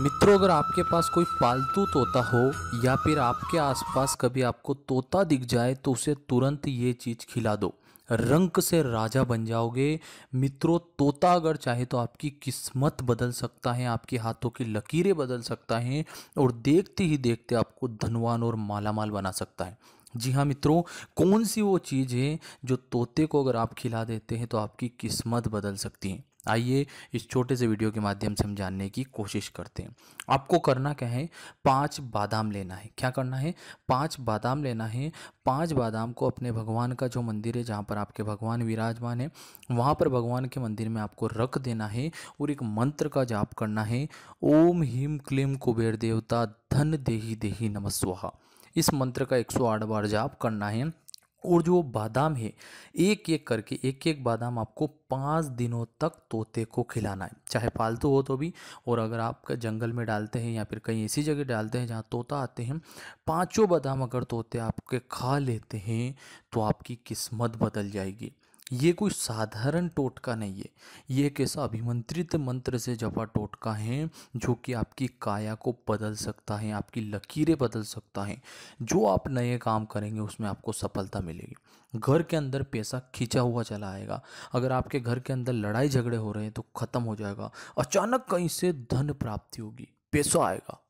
मित्रों अगर आपके पास कोई पालतू तोता हो या फिर आपके आसपास कभी आपको तोता दिख जाए तो उसे तुरंत ये चीज़ खिला दो रंक से राजा बन जाओगे मित्रों तोता अगर चाहे तो आपकी किस्मत बदल सकता है आपके हाथों की लकीरें बदल सकता है और देखते ही देखते आपको धनवान और मालामाल बना सकता है जी हाँ मित्रों कौन सी वो चीज़ है जो तोते को अगर आप खिला देते हैं तो आपकी किस्मत बदल सकती है आइए इस छोटे से वीडियो के माध्यम से हम जानने की कोशिश करते हैं आपको करना क्या है पांच बादाम लेना है क्या करना है पांच बादाम लेना है पांच बादाम को अपने भगवान का जो मंदिर है जहाँ पर आपके भगवान विराजमान है वहाँ पर भगवान के मंदिर में आपको रख देना है और एक मंत्र का जाप करना है ओम हीम क्लीम कुबेर देवता धन देही देही नमस्वाहा इस मंत्र का 108 बार जाप करना है और जो बादाम है एक एक करके एक एक बादाम आपको पाँच दिनों तक तोते को खिलाना है चाहे पालतू हो तो भी और अगर आप जंगल में डालते हैं या फिर कहीं ऐसी जगह डालते हैं जहाँ तोता आते हैं पांचों बादाम अगर तोते आपके खा लेते हैं तो आपकी किस्मत बदल जाएगी ये कोई साधारण टोटका नहीं है ये एक ऐसा अभिमंत्रित मंत्र से जपा टोटका है जो कि आपकी काया को बदल सकता है आपकी लकीरें बदल सकता है जो आप नए काम करेंगे उसमें आपको सफलता मिलेगी घर के अंदर पैसा खींचा हुआ चला आएगा अगर आपके घर के अंदर लड़ाई झगड़े हो रहे हैं तो ख़त्म हो जाएगा अचानक कहीं से धन प्राप्ति होगी पैसा आएगा